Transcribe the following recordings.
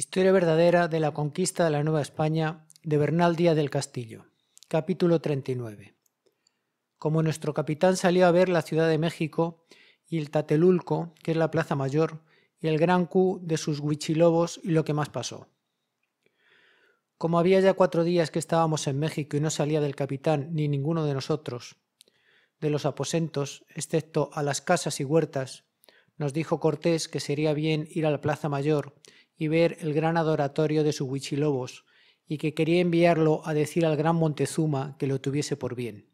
Historia verdadera de la conquista de la Nueva España de Bernal Díaz del Castillo. Capítulo 39. Como nuestro capitán salió a ver la Ciudad de México y el Tatelulco, que es la plaza mayor, y el gran cu de sus huichilobos y lo que más pasó. Como había ya cuatro días que estábamos en México y no salía del capitán ni ninguno de nosotros, de los aposentos, excepto a las casas y huertas, nos dijo Cortés que sería bien ir a la plaza mayor y ver el gran adoratorio de su huichilobos, y que quería enviarlo a decir al gran Montezuma que lo tuviese por bien.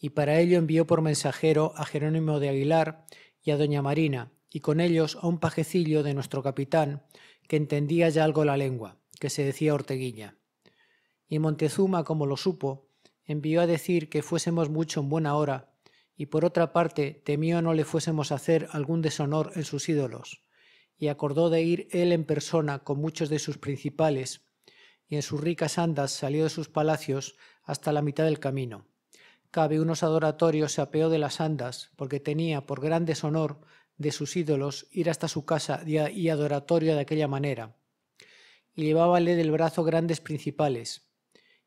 Y para ello envió por mensajero a Jerónimo de Aguilar y a doña Marina, y con ellos a un pajecillo de nuestro capitán, que entendía ya algo la lengua, que se decía Orteguilla. Y Montezuma, como lo supo, envió a decir que fuésemos mucho en buena hora, y por otra parte temió no le fuésemos a hacer algún deshonor en sus ídolos, y acordó de ir él en persona con muchos de sus principales, y en sus ricas andas salió de sus palacios hasta la mitad del camino. Cabe unos adoratorios se apeó de las andas, porque tenía por gran deshonor de sus ídolos ir hasta su casa y adoratorio de aquella manera. Y llevábale del brazo grandes principales.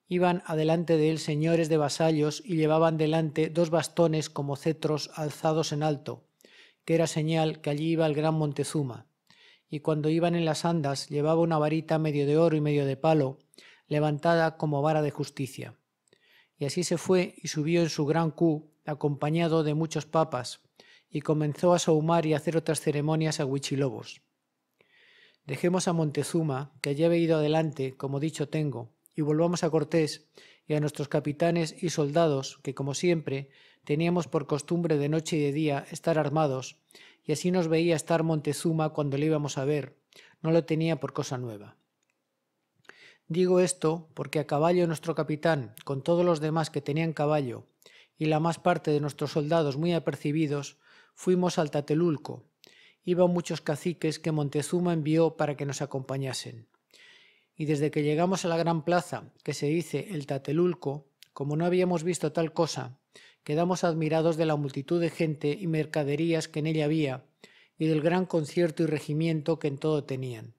Iban adelante de él señores de vasallos y llevaban delante dos bastones como cetros alzados en alto, que era señal que allí iba el gran Montezuma y cuando iban en las andas llevaba una varita medio de oro y medio de palo, levantada como vara de justicia. Y así se fue y subió en su gran cu, acompañado de muchos papas, y comenzó a sahumar y hacer otras ceremonias a Huichilobos. Dejemos a Montezuma, que haya ido adelante, como dicho tengo, y volvamos a Cortés y a nuestros capitanes y soldados, que como siempre teníamos por costumbre de noche y de día estar armados, y así nos veía estar Montezuma cuando le íbamos a ver, no lo tenía por cosa nueva. Digo esto porque a caballo nuestro capitán, con todos los demás que tenían caballo, y la más parte de nuestros soldados muy apercibidos, fuimos al Tatelulco. Iban muchos caciques que Montezuma envió para que nos acompañasen. Y desde que llegamos a la gran plaza, que se dice el Tatelulco, como no habíamos visto tal cosa, quedamos admirados de la multitud de gente y mercaderías que en ella había, y del gran concierto y regimiento que en todo tenían.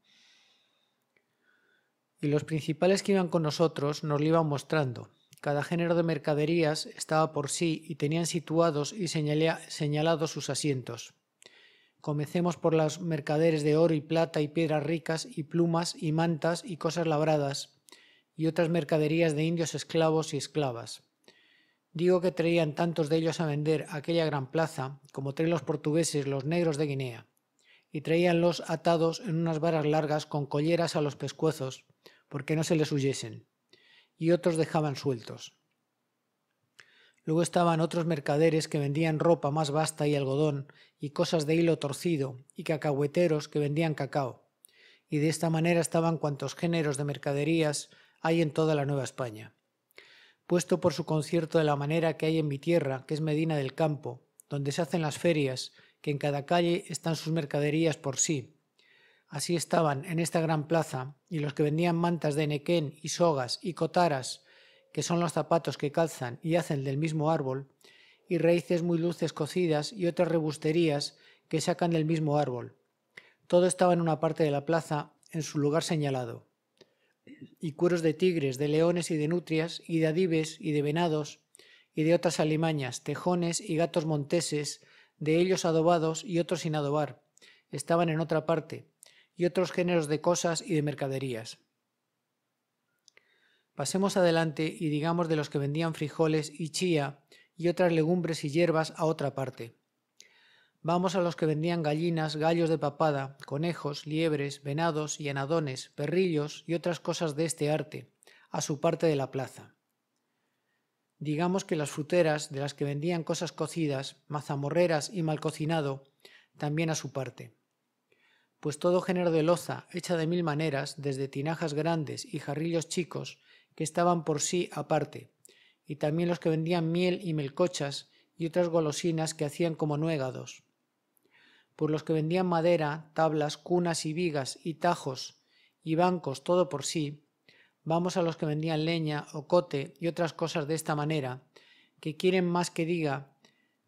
Y los principales que iban con nosotros nos lo iban mostrando. Cada género de mercaderías estaba por sí y tenían situados y señalados sus asientos. Comencemos por los mercaderes de oro y plata y piedras ricas y plumas y mantas y cosas labradas, y otras mercaderías de indios esclavos y esclavas Digo que traían tantos de ellos a vender aquella gran plaza como traen los portugueses los negros de Guinea, y traíanlos atados en unas varas largas con colleras a los pescuezos, porque no se les huyesen, y otros dejaban sueltos. Luego estaban otros mercaderes que vendían ropa más vasta y algodón, y cosas de hilo torcido, y cacahueteros que vendían cacao, y de esta manera estaban cuantos géneros de mercaderías hay en toda la Nueva España puesto por su concierto de la manera que hay en mi tierra, que es Medina del Campo, donde se hacen las ferias, que en cada calle están sus mercaderías por sí. Así estaban en esta gran plaza, y los que vendían mantas de nequén y sogas y cotaras, que son los zapatos que calzan y hacen del mismo árbol, y raíces muy dulces cocidas y otras rebusterías que sacan del mismo árbol. Todo estaba en una parte de la plaza, en su lugar señalado y cueros de tigres, de leones y de nutrias, y de adives y de venados, y de otras alimañas, tejones y gatos monteses, de ellos adobados y otros sin adobar, estaban en otra parte, y otros géneros de cosas y de mercaderías. Pasemos adelante y digamos de los que vendían frijoles y chía y otras legumbres y hierbas a otra parte. Vamos a los que vendían gallinas, gallos de papada, conejos, liebres, venados y anadones, perrillos y otras cosas de este arte, a su parte de la plaza. Digamos que las fruteras, de las que vendían cosas cocidas, mazamorreras y mal cocinado, también a su parte. Pues todo género de loza, hecha de mil maneras, desde tinajas grandes y jarrillos chicos, que estaban por sí aparte, y también los que vendían miel y melcochas y otras golosinas que hacían como nuegados, por los que vendían madera, tablas, cunas y vigas y tajos y bancos todo por sí, vamos a los que vendían leña, o cote y otras cosas de esta manera, que quieren más que diga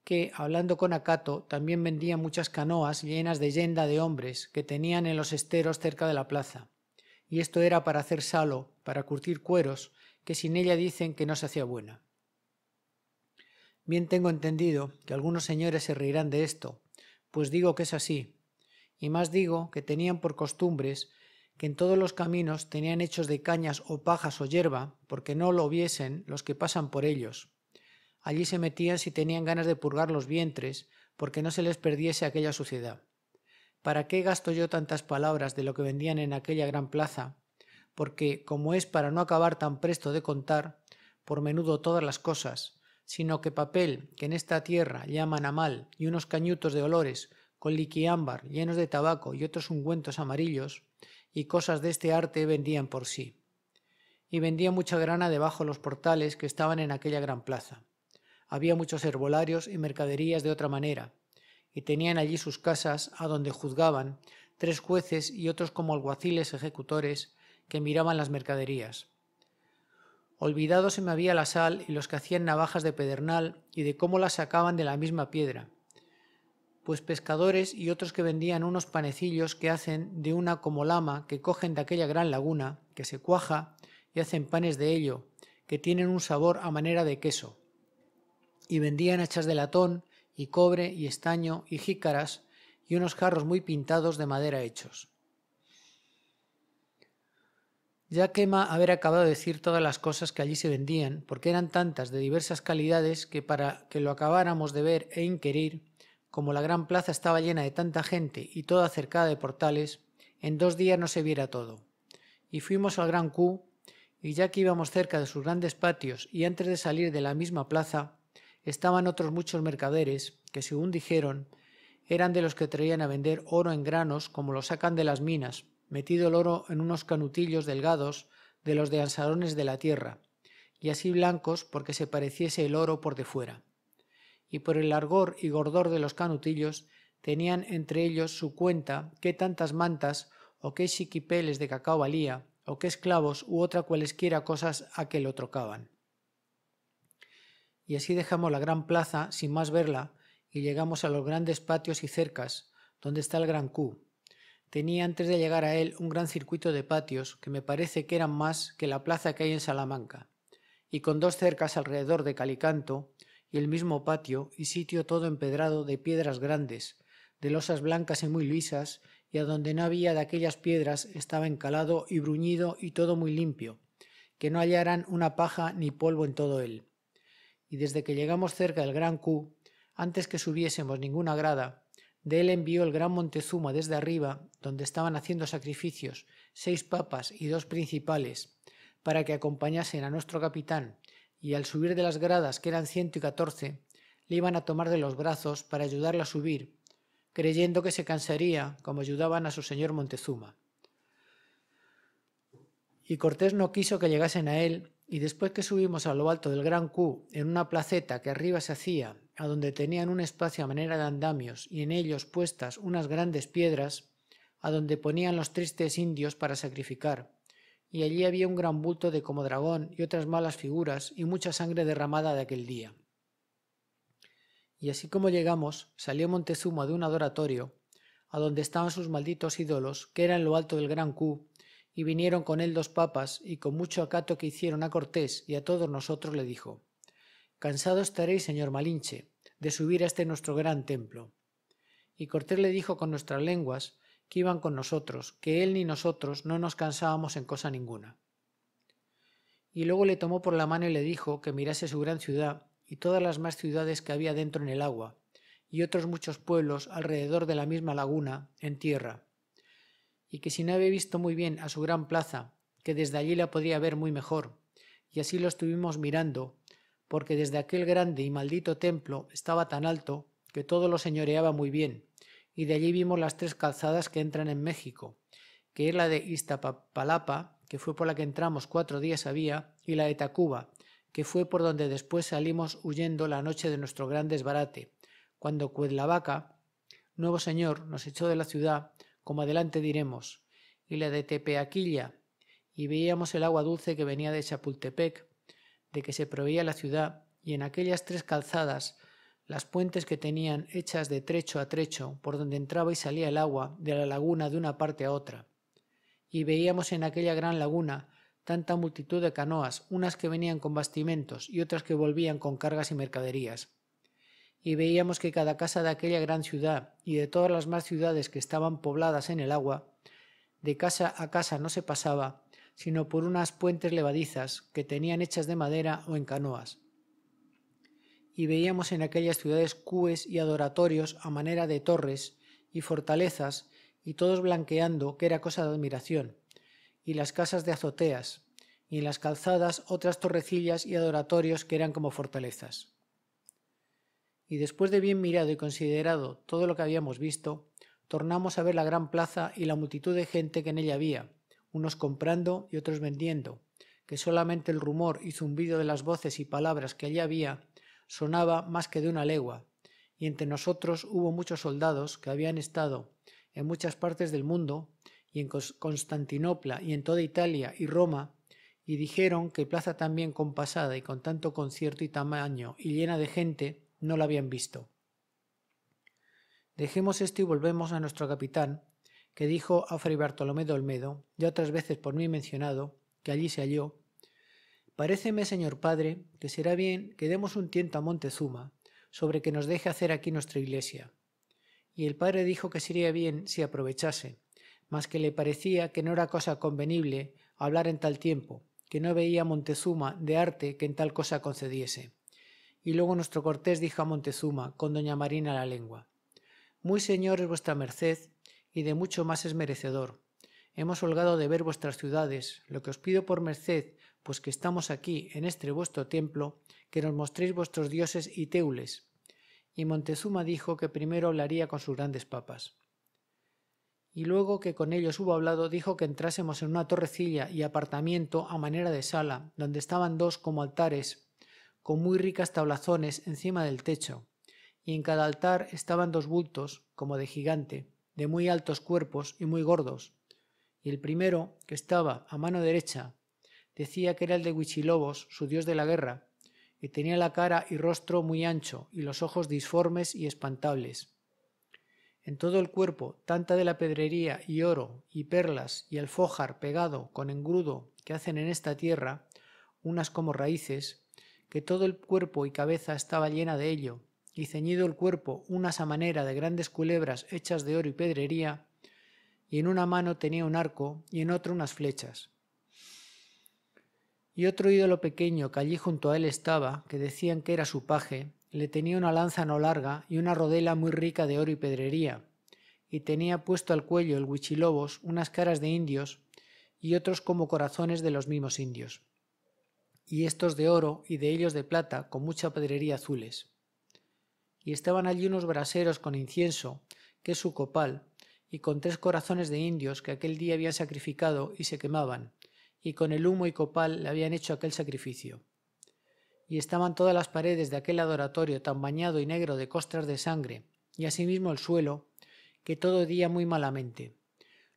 que, hablando con Acato, también vendían muchas canoas llenas de yenda de hombres que tenían en los esteros cerca de la plaza. Y esto era para hacer salo, para curtir cueros, que sin ella dicen que no se hacía buena. Bien tengo entendido que algunos señores se reirán de esto, pues digo que es así. Y más digo que tenían por costumbres que en todos los caminos tenían hechos de cañas o pajas o hierba, porque no lo viesen los que pasan por ellos. Allí se metían si tenían ganas de purgar los vientres, porque no se les perdiese aquella suciedad. ¿Para qué gasto yo tantas palabras de lo que vendían en aquella gran plaza? Porque, como es para no acabar tan presto de contar, por menudo todas las cosas, sino que papel que en esta tierra llaman amal y unos cañutos de olores con liquiámbar llenos de tabaco y otros ungüentos amarillos y cosas de este arte vendían por sí. Y vendía mucha grana debajo los portales que estaban en aquella gran plaza. Había muchos herbolarios y mercaderías de otra manera, y tenían allí sus casas a donde juzgaban tres jueces y otros como alguaciles ejecutores que miraban las mercaderías Olvidado se me había la sal y los que hacían navajas de pedernal y de cómo las sacaban de la misma piedra, pues pescadores y otros que vendían unos panecillos que hacen de una como lama que cogen de aquella gran laguna, que se cuaja, y hacen panes de ello, que tienen un sabor a manera de queso. Y vendían hachas de latón, y cobre, y estaño, y jícaras, y unos jarros muy pintados de madera hechos ya quema haber acabado de decir todas las cosas que allí se vendían, porque eran tantas de diversas calidades que para que lo acabáramos de ver e inquirir, como la gran plaza estaba llena de tanta gente y toda cercada de portales, en dos días no se viera todo. Y fuimos al gran cu y ya que íbamos cerca de sus grandes patios y antes de salir de la misma plaza, estaban otros muchos mercaderes que, según dijeron, eran de los que traían a vender oro en granos como lo sacan de las minas, metido el oro en unos canutillos delgados de los de ansarones de la tierra, y así blancos porque se pareciese el oro por de fuera. Y por el largor y gordor de los canutillos tenían entre ellos su cuenta qué tantas mantas o qué chiquipeles de cacao valía, o qué esclavos u otra cualesquiera cosas a que lo trocaban. Y así dejamos la gran plaza sin más verla y llegamos a los grandes patios y cercas, donde está el gran cu Tenía antes de llegar a él un gran circuito de patios que me parece que eran más que la plaza que hay en Salamanca, y con dos cercas alrededor de Calicanto y el mismo patio y sitio todo empedrado de piedras grandes, de losas blancas y muy lisas, y adonde no había de aquellas piedras estaba encalado y bruñido y todo muy limpio, que no hallaran una paja ni polvo en todo él. Y desde que llegamos cerca del Gran Q, antes que subiésemos ninguna grada, de él envió el gran Montezuma desde arriba, donde estaban haciendo sacrificios, seis papas y dos principales, para que acompañasen a nuestro capitán, y al subir de las gradas, que eran ciento y catorce, le iban a tomar de los brazos para ayudarla a subir, creyendo que se cansaría como ayudaban a su señor Montezuma. Y Cortés no quiso que llegasen a él, y después que subimos a lo alto del Gran Q, en una placeta que arriba se hacía a donde tenían un espacio a manera de andamios y en ellos puestas unas grandes piedras, a donde ponían los tristes indios para sacrificar, y allí había un gran bulto de como dragón y otras malas figuras y mucha sangre derramada de aquel día. Y así como llegamos, salió Montezuma de un adoratorio, a donde estaban sus malditos ídolos, que era en lo alto del gran cu, y vinieron con él dos papas, y con mucho acato que hicieron a Cortés y a todos nosotros le dijo, Cansado estaréis, señor Malinche, de subir a este nuestro gran templo. Y Cortés le dijo con nuestras lenguas que iban con nosotros, que él ni nosotros no nos cansábamos en cosa ninguna. Y luego le tomó por la mano y le dijo que mirase su gran ciudad y todas las más ciudades que había dentro en el agua, y otros muchos pueblos alrededor de la misma laguna, en tierra, y que si no había visto muy bien a su gran plaza, que desde allí la podría ver muy mejor, y así lo estuvimos mirando, porque desde aquel grande y maldito templo estaba tan alto que todo lo señoreaba muy bien, y de allí vimos las tres calzadas que entran en México, que es la de Iztapalapa, que fue por la que entramos cuatro días había, y la de Tacuba, que fue por donde después salimos huyendo la noche de nuestro gran desbarate, cuando Cuedlavaca, nuevo señor, nos echó de la ciudad, como adelante diremos, y la de Tepeaquilla, y veíamos el agua dulce que venía de Chapultepec, de que se proveía la ciudad, y en aquellas tres calzadas, las puentes que tenían hechas de trecho a trecho, por donde entraba y salía el agua de la laguna de una parte a otra. Y veíamos en aquella gran laguna tanta multitud de canoas, unas que venían con bastimentos y otras que volvían con cargas y mercaderías. Y veíamos que cada casa de aquella gran ciudad y de todas las más ciudades que estaban pobladas en el agua, de casa a casa no se pasaba, sino por unas puentes levadizas que tenían hechas de madera o en canoas. Y veíamos en aquellas ciudades cúes y adoratorios a manera de torres y fortalezas, y todos blanqueando, que era cosa de admiración, y las casas de azoteas, y en las calzadas otras torrecillas y adoratorios que eran como fortalezas. Y después de bien mirado y considerado todo lo que habíamos visto, tornamos a ver la gran plaza y la multitud de gente que en ella había, unos comprando y otros vendiendo, que solamente el rumor y zumbido de las voces y palabras que allí había sonaba más que de una legua, y entre nosotros hubo muchos soldados que habían estado en muchas partes del mundo, y en Constantinopla, y en toda Italia y Roma, y dijeron que plaza tan bien compasada y con tanto concierto y tamaño y llena de gente no la habían visto. Dejemos esto y volvemos a nuestro capitán, que dijo a Fray Bartolomé de Olmedo, ya otras veces por mí mencionado, que allí se halló, Paréceme, señor padre, que será bien que demos un tiento a Montezuma sobre que nos deje hacer aquí nuestra iglesia. Y el padre dijo que sería bien si aprovechase, mas que le parecía que no era cosa convenible hablar en tal tiempo, que no veía Montezuma de arte que en tal cosa concediese. Y luego nuestro Cortés dijo a Montezuma, con doña Marina la lengua, Muy señor es vuestra merced y de mucho más es merecedor. Hemos holgado de ver vuestras ciudades, lo que os pido por merced, pues que estamos aquí, en este vuestro templo, que nos mostréis vuestros dioses y teules. Y Montezuma dijo que primero hablaría con sus grandes papas. Y luego que con ellos hubo hablado, dijo que entrásemos en una torrecilla y apartamiento a manera de sala, donde estaban dos como altares, con muy ricas tablazones encima del techo, y en cada altar estaban dos bultos, como de gigante, de muy altos cuerpos y muy gordos, y el primero, que estaba a mano derecha, decía que era el de Huichilobos, su dios de la guerra, y tenía la cara y rostro muy ancho y los ojos disformes y espantables. En todo el cuerpo, tanta de la pedrería y oro y perlas y alfójar pegado con engrudo que hacen en esta tierra, unas como raíces, que todo el cuerpo y cabeza estaba llena de ello, y ceñido el cuerpo unas a manera de grandes culebras hechas de oro y pedrería, y en una mano tenía un arco y en otra unas flechas. Y otro ídolo pequeño que allí junto a él estaba, que decían que era su paje, le tenía una lanza no larga y una rodela muy rica de oro y pedrería, y tenía puesto al cuello el huichilobos unas caras de indios y otros como corazones de los mismos indios, y estos de oro y de ellos de plata con mucha pedrería azules y estaban allí unos braseros con incienso, que es su copal, y con tres corazones de indios que aquel día habían sacrificado y se quemaban, y con el humo y copal le habían hecho aquel sacrificio. Y estaban todas las paredes de aquel adoratorio tan bañado y negro de costras de sangre, y asimismo el suelo, que todo día muy malamente.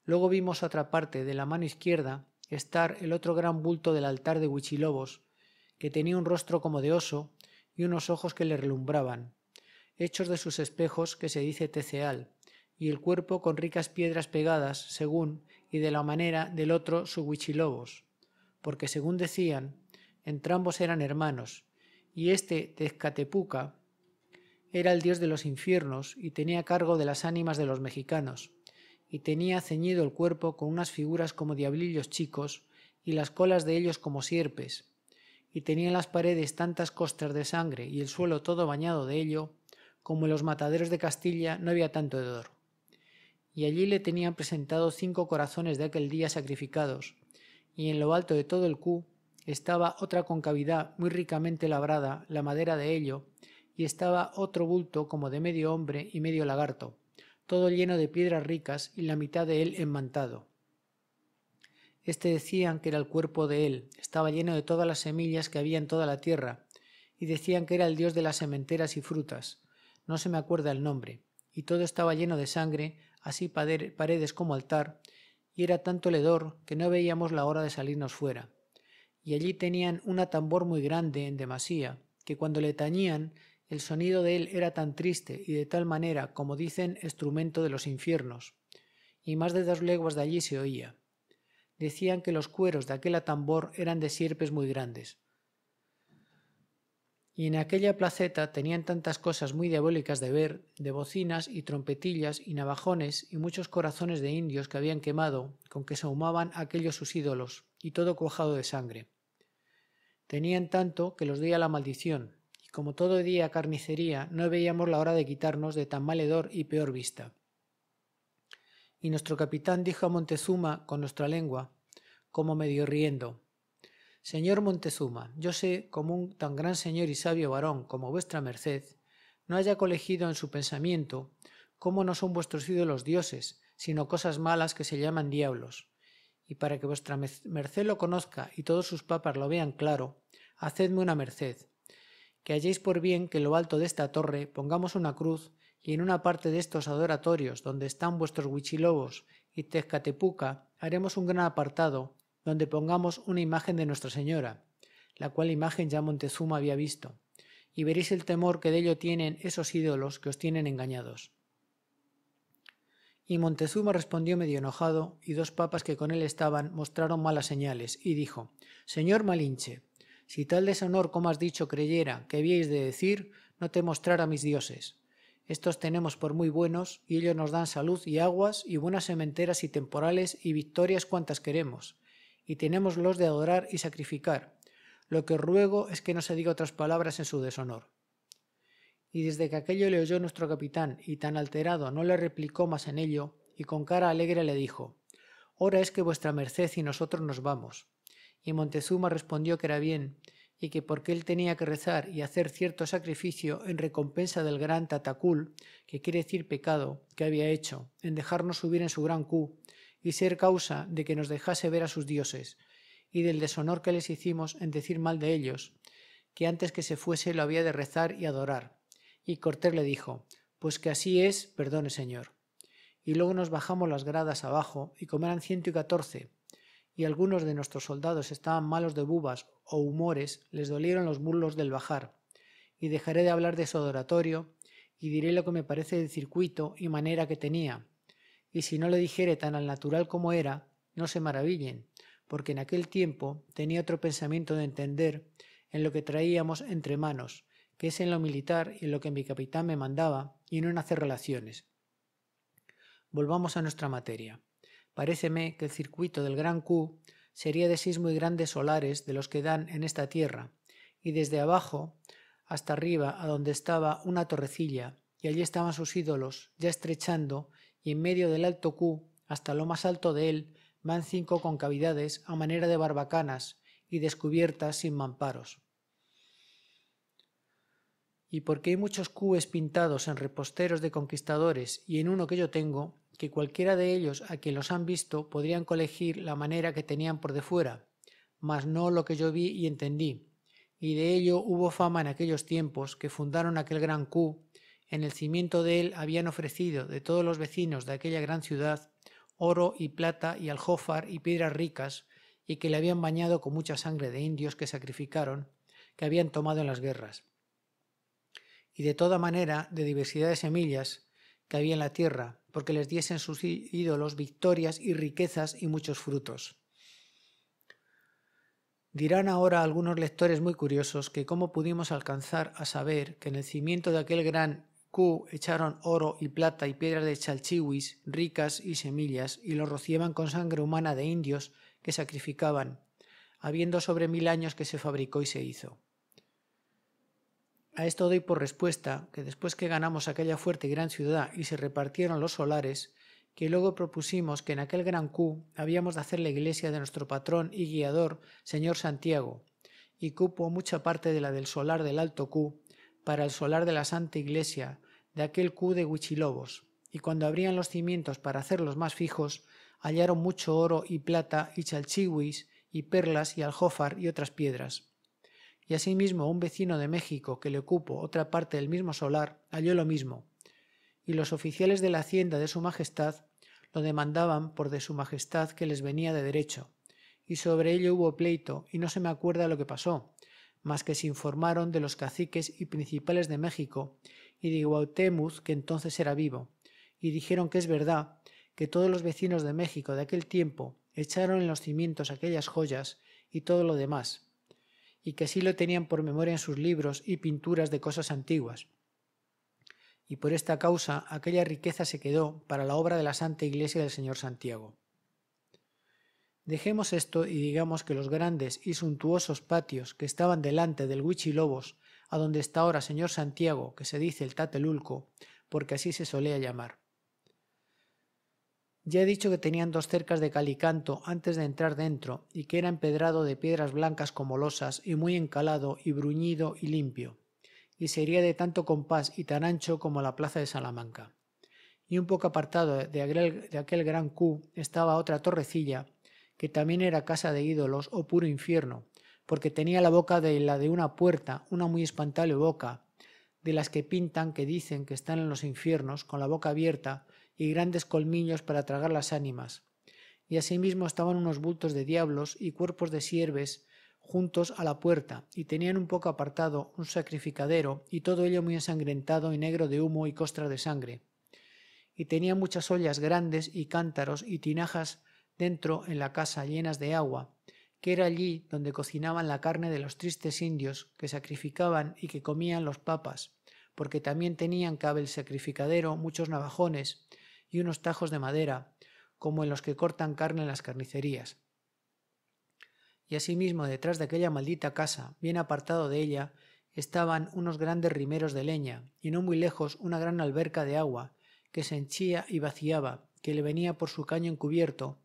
Luego vimos otra parte de la mano izquierda estar el otro gran bulto del altar de Huichilobos, que tenía un rostro como de oso y unos ojos que le relumbraban, hechos de sus espejos que se dice teceal, y el cuerpo con ricas piedras pegadas, según y de la manera del otro su huichilobos, porque según decían, entrambos eran hermanos, y este Tezcatepuca era el dios de los infiernos y tenía cargo de las ánimas de los mexicanos, y tenía ceñido el cuerpo con unas figuras como diablillos chicos y las colas de ellos como sierpes, y tenía en las paredes tantas costas de sangre y el suelo todo bañado de ello, como en los mataderos de Castilla, no había tanto de Y allí le tenían presentado cinco corazones de aquel día sacrificados, y en lo alto de todo el cu estaba otra concavidad muy ricamente labrada, la madera de ello, y estaba otro bulto como de medio hombre y medio lagarto, todo lleno de piedras ricas y la mitad de él enmantado. Este decían que era el cuerpo de él, estaba lleno de todas las semillas que había en toda la tierra, y decían que era el dios de las sementeras y frutas, no se me acuerda el nombre, y todo estaba lleno de sangre, así paredes como altar, y era tanto ledor que no veíamos la hora de salirnos fuera. Y allí tenían un atambor muy grande en demasía, que cuando le tañían, el sonido de él era tan triste y de tal manera, como dicen, instrumento de los infiernos. Y más de dos leguas de allí se oía. Decían que los cueros de aquel atambor eran de sierpes muy grandes, y en aquella placeta tenían tantas cosas muy diabólicas de ver, de bocinas y trompetillas y navajones y muchos corazones de indios que habían quemado, con que se ahumaban aquellos sus ídolos, y todo cuajado de sangre. Tenían tanto que los a la maldición, y como todo día carnicería, no veíamos la hora de quitarnos de tan hedor y peor vista. Y nuestro capitán dijo a Montezuma con nuestra lengua, como medio riendo, Señor Montezuma, yo sé como un tan gran señor y sabio varón como vuestra merced no haya colegido en su pensamiento cómo no son vuestros ídolos dioses, sino cosas malas que se llaman diablos. Y para que vuestra merced lo conozca y todos sus papas lo vean claro, hacedme una merced, que halléis por bien que en lo alto de esta torre pongamos una cruz y en una parte de estos adoratorios donde están vuestros huichilobos y Tezcatepuca haremos un gran apartado donde pongamos una imagen de Nuestra Señora, la cual imagen ya Montezuma había visto, y veréis el temor que de ello tienen esos ídolos que os tienen engañados. Y Montezuma respondió medio enojado, y dos papas que con él estaban mostraron malas señales, y dijo, Señor Malinche, si tal deshonor como has dicho creyera que habíais de decir, no te mostrara mis dioses. Estos tenemos por muy buenos, y ellos nos dan salud y aguas, y buenas sementeras y temporales, y victorias cuantas queremos y tenemos los de adorar y sacrificar. Lo que ruego es que no se diga otras palabras en su deshonor. Y desde que aquello le oyó nuestro capitán, y tan alterado no le replicó más en ello, y con cara alegre le dijo, ahora es que vuestra merced y nosotros nos vamos. Y Montezuma respondió que era bien, y que porque él tenía que rezar y hacer cierto sacrificio en recompensa del gran tatacul, que quiere decir pecado, que había hecho, en dejarnos subir en su gran cu, y ser causa de que nos dejase ver a sus dioses, y del deshonor que les hicimos en decir mal de ellos, que antes que se fuese lo había de rezar y adorar. Y Cortés le dijo, Pues que así es, perdone, señor. Y luego nos bajamos las gradas abajo, y como eran ciento y catorce, y algunos de nuestros soldados estaban malos de bubas o humores, les dolieron los muslos del bajar. Y dejaré de hablar de su adoratorio, y diré lo que me parece del circuito y manera que tenía, y si no le dijere tan al natural como era, no se maravillen, porque en aquel tiempo tenía otro pensamiento de entender en lo que traíamos entre manos, que es en lo militar y en lo que mi capitán me mandaba, y no en hacer relaciones. Volvamos a nuestra materia. Paréceme que el circuito del Gran Q sería de seis muy grandes solares de los que dan en esta tierra, y desde abajo hasta arriba a donde estaba una torrecilla, y allí estaban sus ídolos, ya estrechando y en medio del alto Q, hasta lo más alto de él, van cinco concavidades a manera de barbacanas y descubiertas sin mamparos. Y porque hay muchos cubes pintados en reposteros de conquistadores y en uno que yo tengo, que cualquiera de ellos a quien los han visto podrían colegir la manera que tenían por de fuera, mas no lo que yo vi y entendí, y de ello hubo fama en aquellos tiempos que fundaron aquel gran Q en el cimiento de él habían ofrecido de todos los vecinos de aquella gran ciudad oro y plata y aljófar y piedras ricas, y que le habían bañado con mucha sangre de indios que sacrificaron, que habían tomado en las guerras. Y de toda manera de diversidad de semillas que había en la tierra, porque les diesen sus ídolos victorias y riquezas y muchos frutos. Dirán ahora algunos lectores muy curiosos que cómo pudimos alcanzar a saber que en el cimiento de aquel gran echaron oro y plata y piedras de chalchihuis ricas y semillas, y lo rociaban con sangre humana de indios que sacrificaban, habiendo sobre mil años que se fabricó y se hizo. A esto doy por respuesta que después que ganamos aquella fuerte y gran ciudad y se repartieron los solares, que luego propusimos que en aquel gran cu habíamos de hacer la iglesia de nuestro patrón y guiador, señor Santiago, y cupo mucha parte de la del solar del alto Q para el solar de la Santa Iglesia, de aquel cu de Huichilobos, y cuando abrían los cimientos para hacerlos más fijos, hallaron mucho oro y plata y chalchihuis y perlas y aljófar y otras piedras. Y asimismo un vecino de México que le ocupó otra parte del mismo solar halló lo mismo. Y los oficiales de la hacienda de su majestad lo demandaban por de su majestad que les venía de derecho. Y sobre ello hubo pleito y no se me acuerda lo que pasó, mas que se informaron de los caciques y principales de México y de que entonces era vivo, y dijeron que es verdad que todos los vecinos de México de aquel tiempo echaron en los cimientos aquellas joyas y todo lo demás, y que así lo tenían por memoria en sus libros y pinturas de cosas antiguas. Y por esta causa aquella riqueza se quedó para la obra de la Santa Iglesia del Señor Santiago. Dejemos esto y digamos que los grandes y suntuosos patios que estaban delante del Huichilobos a donde está ahora señor Santiago, que se dice el Tatelulco, porque así se solía llamar. Ya he dicho que tenían dos cercas de calicanto antes de entrar dentro y que era empedrado de piedras blancas como losas y muy encalado y bruñido y limpio, y sería de tanto compás y tan ancho como la plaza de Salamanca. Y un poco apartado de aquel, gran cu estaba otra torrecilla, que también era casa de ídolos o puro infierno, porque tenía la boca de la de una puerta, una muy espantable boca, de las que pintan que dicen que están en los infiernos, con la boca abierta y grandes colmillos para tragar las ánimas. Y asimismo estaban unos bultos de diablos y cuerpos de sierves juntos a la puerta, y tenían un poco apartado un sacrificadero, y todo ello muy ensangrentado y negro de humo y costra de sangre. Y tenía muchas ollas grandes y cántaros y tinajas dentro en la casa llenas de agua, que era allí donde cocinaban la carne de los tristes indios que sacrificaban y que comían los papas, porque también tenían cabe el sacrificadero muchos navajones y unos tajos de madera, como en los que cortan carne en las carnicerías. Y asimismo detrás de aquella maldita casa, bien apartado de ella, estaban unos grandes rimeros de leña, y no muy lejos una gran alberca de agua, que se henchía y vaciaba, que le venía por su caño encubierto,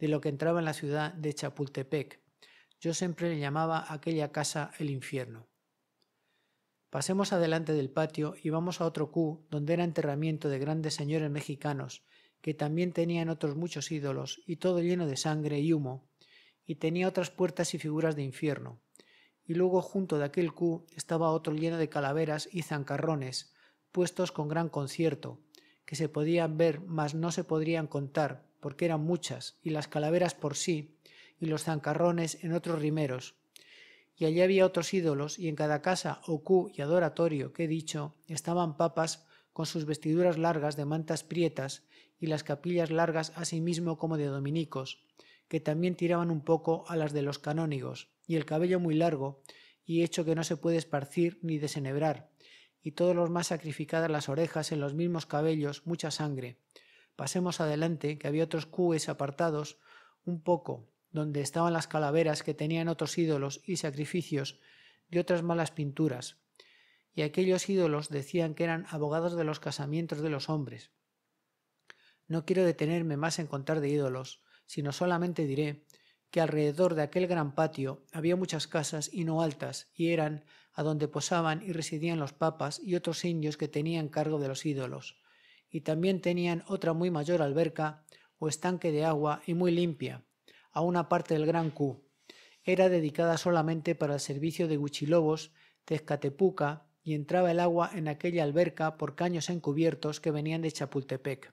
de lo que entraba en la ciudad de Chapultepec. Yo siempre le llamaba aquella casa el infierno. Pasemos adelante del patio y vamos a otro Q, donde era enterramiento de grandes señores mexicanos, que también tenían otros muchos ídolos, y todo lleno de sangre y humo, y tenía otras puertas y figuras de infierno. Y luego junto de aquel Q estaba otro lleno de calaveras y zancarrones, puestos con gran concierto, que se podían ver, mas no se podrían contar, porque eran muchas, y las calaveras por sí, y los zancarrones en otros rimeros. Y allí había otros ídolos, y en cada casa, cu y adoratorio que he dicho, estaban papas con sus vestiduras largas de mantas prietas, y las capillas largas asimismo como de dominicos, que también tiraban un poco a las de los canónigos, y el cabello muy largo, y hecho que no se puede esparcir ni desenhebrar, y todos los más sacrificadas las orejas en los mismos cabellos, mucha sangre, Pasemos adelante, que había otros cúes apartados, un poco, donde estaban las calaveras que tenían otros ídolos y sacrificios de otras malas pinturas. Y aquellos ídolos decían que eran abogados de los casamientos de los hombres. No quiero detenerme más en contar de ídolos, sino solamente diré que alrededor de aquel gran patio había muchas casas y no altas, y eran a donde posaban y residían los papas y otros indios que tenían cargo de los ídolos y también tenían otra muy mayor alberca o estanque de agua y muy limpia, a una parte del Gran cu Era dedicada solamente para el servicio de guchilobos, Tezcatepuca, y entraba el agua en aquella alberca por caños encubiertos que venían de Chapultepec.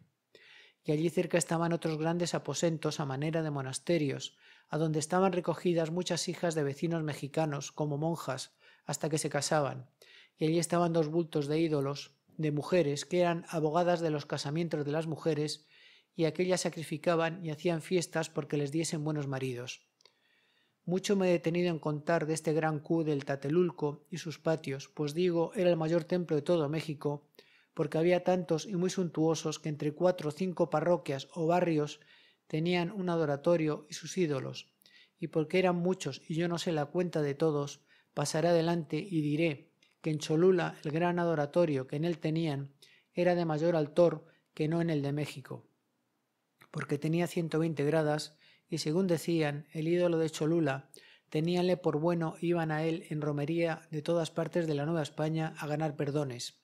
Y allí cerca estaban otros grandes aposentos a manera de monasterios, a donde estaban recogidas muchas hijas de vecinos mexicanos, como monjas, hasta que se casaban, y allí estaban dos bultos de ídolos, de mujeres que eran abogadas de los casamientos de las mujeres y aquellas sacrificaban y hacían fiestas porque les diesen buenos maridos. Mucho me he detenido en contar de este gran cu del Tatelulco y sus patios, pues digo era el mayor templo de todo México, porque había tantos y muy suntuosos que entre cuatro o cinco parroquias o barrios tenían un adoratorio y sus ídolos, y porque eran muchos y yo no sé la cuenta de todos, pasaré adelante y diré que en Cholula el gran adoratorio que en él tenían era de mayor altor que no en el de México, porque tenía ciento veinte gradas y según decían el ídolo de Cholula, teníanle por bueno iban a él en romería de todas partes de la Nueva España a ganar perdones,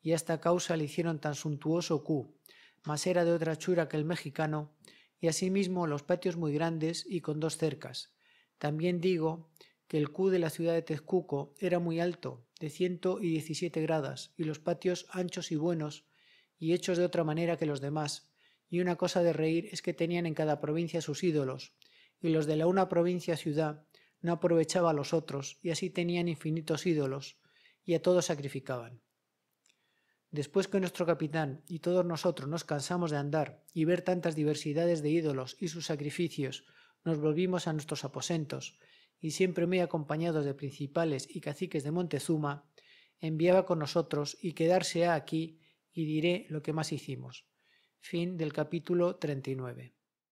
y a esta causa le hicieron tan suntuoso cu, mas era de otra chura que el mexicano, y asimismo los patios muy grandes y con dos cercas. También digo que el cu de la ciudad de Tezcuco era muy alto, de ciento y diecisiete gradas, y los patios anchos y buenos, y hechos de otra manera que los demás, y una cosa de reír es que tenían en cada provincia sus ídolos, y los de la una provincia ciudad no aprovechaba a los otros, y así tenían infinitos ídolos, y a todos sacrificaban. Después que nuestro capitán y todos nosotros nos cansamos de andar y ver tantas diversidades de ídolos y sus sacrificios, nos volvimos a nuestros aposentos, y siempre muy acompañados de principales y caciques de Montezuma, enviaba con nosotros y quedarse aquí y diré lo que más hicimos. Fin del capítulo 39.